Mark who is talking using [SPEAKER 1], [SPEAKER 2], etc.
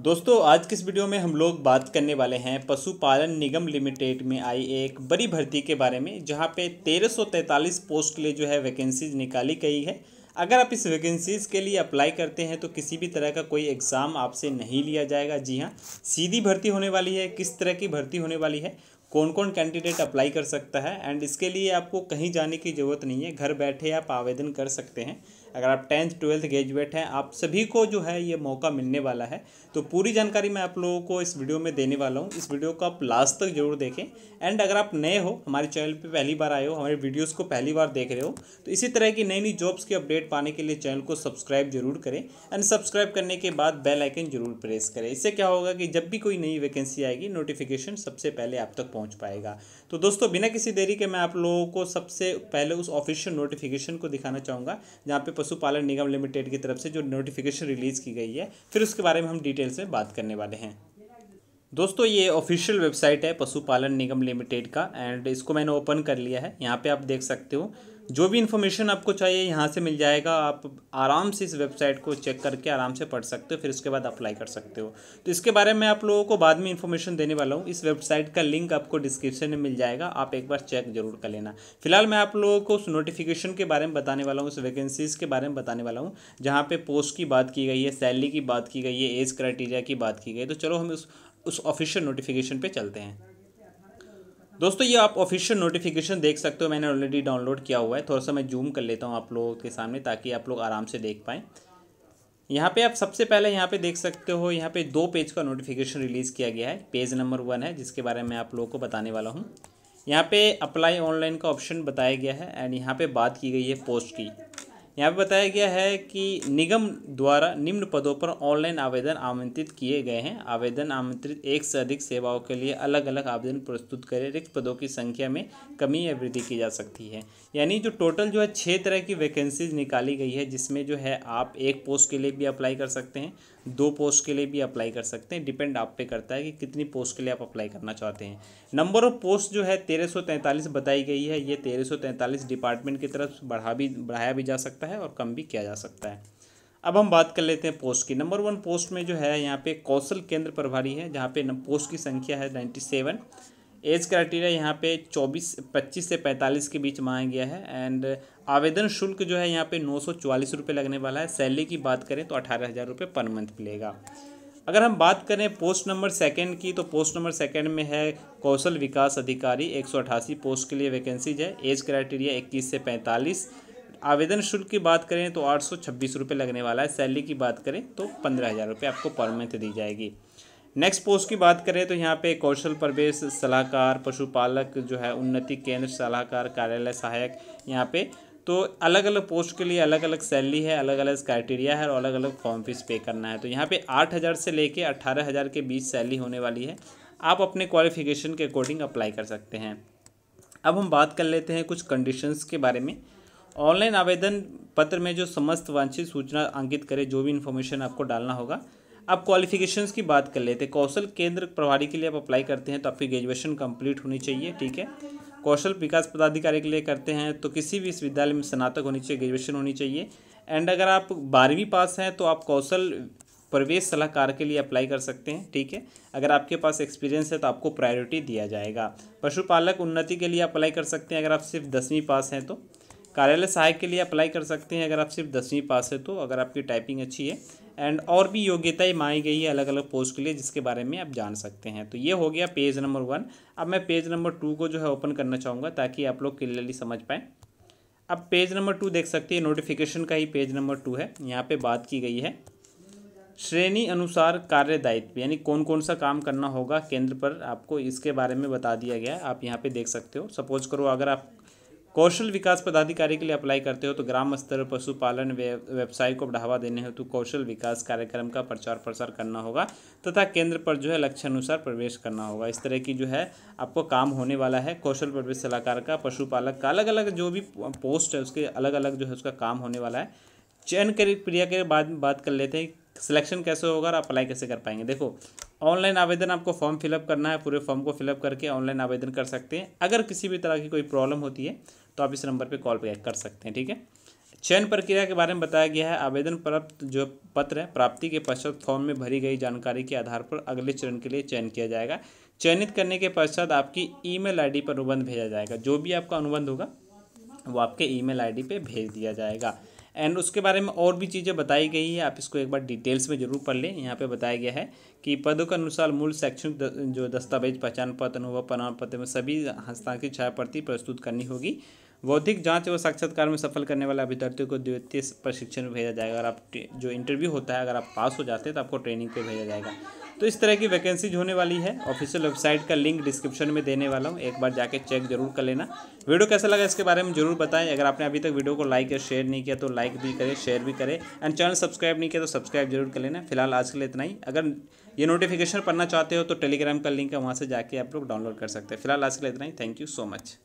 [SPEAKER 1] दोस्तों आज की इस वीडियो में हम लोग बात करने वाले हैं पशुपालन निगम लिमिटेड में आई एक बड़ी भर्ती के बारे में जहां पे 1343 पोस्ट के लिए जो है वैकेंसीज निकाली गई है अगर आप इस वैकेंसीज़ के लिए अप्लाई करते हैं तो किसी भी तरह का कोई एग्ज़ाम आपसे नहीं लिया जाएगा जी हाँ सीधी भर्ती होने वाली है किस तरह की भर्ती होने वाली है कौन कौन कैंडिडेट अप्लाई कर सकता है एंड इसके लिए आपको कहीं जाने की ज़रूरत नहीं है घर बैठे आप आवेदन कर सकते हैं अगर आप टेंथ ट्वेल्थ ग्रेजुएट हैं आप सभी को जो है ये मौका मिलने वाला है तो पूरी जानकारी मैं आप लोगों को इस वीडियो में देने वाला हूँ इस वीडियो को आप लास्ट तक जरूर देखें एंड अगर आप नए हो हमारे चैनल पर पहली बार आए हो हमारे वीडियोज़ को पहली बार देख रहे हो तो इसी तरह की नई नई जॉब्स की अपडेट पाने के लिए चैनल को सब्सक्राइब जरूर करें एंड सब्सक्राइब करने के बाद बेल आइकन जरूर प्रेस करें इससे क्या होगा कि जब भी कोई नई वैकेंसी आएगी नोटिफिकेशन सबसे पहले आप तक पहुँच पाएगा तो दोस्तों बिना किसी देरी के मैं आप लोगों को सबसे पहले उस ऑफिशियल नोटिफिकेशन को दिखाना चाहूँगा जहाँ पे पशुपालन निगम लिमिटेड की तरफ से जो नोटिफिकेशन रिलीज़ की गई है फिर उसके बारे में हम डिटेल से बात करने वाले हैं दोस्तों ये ऑफिशियल वेबसाइट है पशुपालन निगम लिमिटेड का एंड इसको मैंने ओपन कर लिया है यहाँ पे आप देख सकते हो जो भी इन्फॉर्मेशन आपको चाहिए यहाँ से मिल जाएगा आप आराम से इस वेबसाइट को चेक करके आराम से पढ़ सकते हो फिर उसके बाद अप्लाई कर सकते हो तो इसके बारे में आप लोगों को बाद में इन्फॉर्मेशन देने वाला हूँ इस वेबसाइट का लिंक आपको डिस्क्रिप्शन में मिल जाएगा आप एक बार चेक जरूर कर लेना फिलहाल मैं आप लोगों को उस नोटिफिकेशन के बारे में बताने वाला हूँ उस वैकेंसीज़ के बारे में बताने वाला हूँ जहाँ पर पोस्ट की बात की गई है सैलरी की बात की गई है एज क्राइटेरिया की बात की गई तो चलो हम उस उस ऑफिशियल नोटिफिकेशन पे चलते हैं दोस्तों ये आप ऑफिशियल नोटिफिकेशन देख सकते हो मैंने ऑलरेडी डाउनलोड किया हुआ है थोड़ा सा मैं जूम कर लेता हूँ आप लोगों के सामने ताकि आप लोग आराम से देख पाएँ यहाँ पे आप सबसे पहले यहाँ पे देख सकते हो यहाँ पे दो पेज का नोटिफिकेशन रिलीज़ किया गया है पेज नंबर वन है जिसके बारे में आप लोगों को बताने वाला हूँ यहाँ पे अप्लाई ऑनलाइन का ऑप्शन बताया गया है एंड यहाँ पे बात की गई है पोस्ट की यहाँ पे बताया गया है कि निगम द्वारा निम्न पदों पर ऑनलाइन आवेदन आमंत्रित किए गए हैं आवेदन आमंत्रित एक से अधिक सेवाओं के लिए अलग अलग आवेदन प्रस्तुत करें रिक्त पदों की संख्या में कमी या वृद्धि की जा सकती है यानी जो टोटल जो है छः तरह की वैकेंसीज निकाली गई है जिसमें जो है आप एक पोस्ट के लिए भी अप्लाई कर सकते हैं दो पोस्ट के लिए भी अप्लाई कर सकते हैं डिपेंड आप पे करता है कि कितनी पोस्ट के लिए आप अप्लाई करना चाहते हैं नंबर ऑफ पोस्ट जो है तेरह बताई गई है ये तेरह डिपार्टमेंट की तरफ बढ़ा भी बढ़ाया भी जा सकता सकता है और कम भी किया जा सकता है अब हम बात कर लेते हैं पोस्ट की नंबर वन पोस्ट में जो है यहाँ पे कौशल केंद्र प्रभारी है जहाँ पे पोस्ट की संख्या है नाइन्टी सेवन एज क्राइटेरिया यहाँ पे चौबीस पच्चीस से पैंतालीस के बीच मांगा गया है एंड आवेदन शुल्क जो है यहाँ पे नौ सौ चौवालीस रुपये लगने वाला है सैलरी की बात करें तो अठारह हज़ार रुपये पर मंथ मिलेगा अगर हम बात करें पोस्ट नंबर सेकेंड की तो पोस्ट नंबर सेकेंड में है कौशल विकास अधिकारी एक पोस्ट के लिए वैकेंसीज है एज क्राइटेरिया इक्कीस से पैंतालीस आवेदन शुल्क की बात करें तो आठ सौ छब्बीस रुपये लगने वाला है सैलरी की बात करें तो पंद्रह हज़ार रुपये आपको पर मंथ दी जाएगी नेक्स्ट पोस्ट की बात करें तो यहाँ पे कौशल प्रवेश सलाहकार पशुपालक जो है उन्नति केंद्र सलाहकार कार्यालय सहायक यहाँ पे तो अलग अलग पोस्ट के लिए अलग अलग सैलरी है अलग अलग क्राइटेरिया है और अलग अलग फॉर्म फीस पे करना है तो यहाँ पे आठ हज़ार से लेके अट्ठारह हज़ार के बीच सैलरी होने वाली है आप अपने क्वालिफिकेशन के अकॉर्डिंग अप्लाई कर सकते हैं अब हम बात कर लेते हैं कुछ कंडीशंस के बारे में ऑनलाइन आवेदन पत्र में जो समस्त वांछित सूचना अंकित करें जो भी इन्फॉर्मेशन आपको डालना होगा आप क्वालिफिकेशंस की बात कर लेते हैं कौशल केंद्र प्रभारी के लिए आप अप्लाई करते हैं तो आपकी ग्रेजुएशन कंप्लीट होनी चाहिए ठीक है कौशल विकास पदाधिकारी के लिए करते हैं तो किसी भी विश्वविद्यालय में स्नातक होनी चाहिए ग्रेजुएशन होनी चाहिए एंड अगर आप बारहवीं पास हैं तो आप कौशल प्रवेश सलाहकार के लिए अप्लाई कर सकते हैं ठीक है अगर आपके पास एक्सपीरियंस है तो आपको प्रायोरिटी दिया जाएगा पशुपालक उन्नति के लिए अप्लाई कर सकते हैं अगर आप सिर्फ दसवीं पास हैं तो कार्यालय सहायक के लिए अप्लाई कर सकते हैं अगर आप सिर्फ दसवीं पास है तो अगर आपकी टाइपिंग अच्छी है एंड और भी योग्यताएं मांगी गई है अलग अलग पोस्ट के लिए जिसके बारे में आप जान सकते हैं तो ये हो गया पेज नंबर वन अब मैं पेज नंबर टू को जो है ओपन करना चाहूँगा ताकि आप लोग क्लियरली समझ पाएँ अब पेज नंबर टू देख सकते हैं नोटिफिकेशन का ही पेज नंबर टू है यहाँ पर बात की गई है श्रेणी अनुसार कार्य दायित्व यानी कौन कौन सा काम करना होगा केंद्र पर आपको इसके बारे में बता दिया गया है आप यहाँ पे देख सकते हो सपोज करो अगर आप कौशल विकास पदाधिकारी के लिए अप्लाई करते हो तो ग्राम स्तर पशुपालन व्यवसाय को बढ़ावा देने हो तो कौशल विकास कार्यक्रम का प्रचार प्रसार करना होगा तथा तो केंद्र पर जो है लक्ष्य अनुसार प्रवेश करना होगा इस तरह की जो है आपको काम होने वाला है कौशल प्रवेश सलाहकार का पशुपालक का अलग अलग जो भी पोस्ट है उसके अलग अलग जो है उसका काम होने वाला है चयन क्रिया के बाद बात कर लेते हैं सिलेक्शन कैसे होगा और अप्लाई कैसे कर पाएंगे देखो ऑनलाइन आवेदन आपको फॉर्म फिलअप करना है पूरे फॉर्म को फिलअप करके ऑनलाइन आवेदन कर सकते हैं अगर किसी भी तरह की कोई प्रॉब्लम होती है तो आप इस नंबर पर कॉल बैक कर सकते हैं ठीक है चयन प्रक्रिया के बारे में बताया गया है आवेदन प्राप्त जो पत्र है प्राप्ति के पश्चात फॉर्म में भरी गई जानकारी के आधार पर अगले चरण के लिए चयन किया जाएगा चयनित करने के पश्चात आपकी ईमेल आईडी पर अनुबंध भेजा जाएगा जो भी आपका अनुबंध होगा वो आपके ईमेल आईडी पे भेज दिया जाएगा एंड उसके बारे में और भी चीज़ें बताई गई है आप इसको एक बार डिटेल्स में ज़रूर पढ़ लें यहाँ पे बताया गया है कि पदों के अनुसार मूल शैक्षणिक जो दस्तावेज पहचान पत्र अनुभव प्रमाण पत्र में सभी हस्ताक्षर छायाप्रति प्रस्तुत करनी होगी बौद्धिक जांच व साक्षात्कार में सफल करने वाले अभ्यर्थियों को द्वितीय प्रशिक्षण में भेजा जाएगा और आप जो इंटरव्यू होता है अगर आप पास हो जाते हैं तो आपको ट्रेनिंग पर भेजा जाएगा तो इस तरह की वैकेंसीज होने वाली है ऑफिशियल वेबसाइट का लिंक डिस्क्रिप्शन में देने वाला हूँ एक बार जाके चेक जरूर कर लेना वीडियो कैसा लगा इसके बारे में जरूर बताएं अगर आपने अभी तक वीडियो को लाइक या शेयर नहीं किया तो लाइक भी करें शेयर भी करें एंड चैनल सब्सक्राइब नहीं किया तो सब्सक्राइब जरूर कर लेना फिलहाल आज के लिए इतना ही अगर ये नोटिफिकेशन पढ़ना चाहते हो तो टेलीग्राम का लिंक है वहाँ से जाके आप लोग डाउनलोड कर सकते हैं फिलहाल आज के लिए इतना ही थैंक यू सो मच